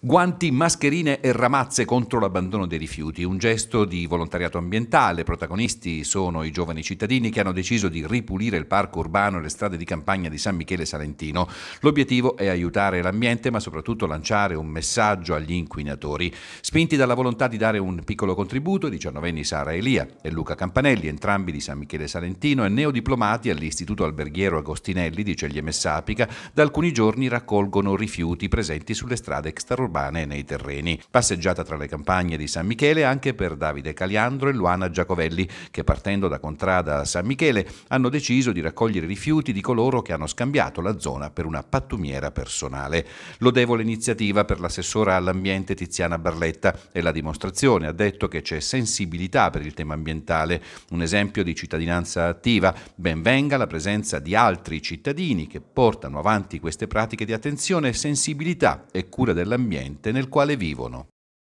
Guanti, mascherine e ramazze contro l'abbandono dei rifiuti, un gesto di volontariato ambientale. Protagonisti sono i giovani cittadini che hanno deciso di ripulire il parco urbano e le strade di campagna di San Michele Salentino. L'obiettivo è aiutare l'ambiente, ma soprattutto lanciare un messaggio agli inquinatori. Spinti dalla volontà di dare un piccolo contributo, i diciannovenni Sara Elia e Luca Campanelli, entrambi di San Michele Salentino e neodiplomati all'Istituto Alberghiero Agostinelli di Ceglie Messapica, da alcuni giorni raccolgono rifiuti presenti sulle strade extraordinarie urbane e nei terreni. Passeggiata tra le campagne di San Michele anche per Davide Caliandro e Luana Giacovelli, che partendo da Contrada a San Michele hanno deciso di raccogliere rifiuti di coloro che hanno scambiato la zona per una pattumiera personale. Lodevole iniziativa per l'assessora all'ambiente Tiziana Barletta e la dimostrazione ha detto che c'è sensibilità per il tema ambientale, un esempio di cittadinanza attiva. Ben venga la presenza di altri cittadini che portano avanti queste pratiche di attenzione, sensibilità e cura dell'ambiente ambiente nel quale vivono.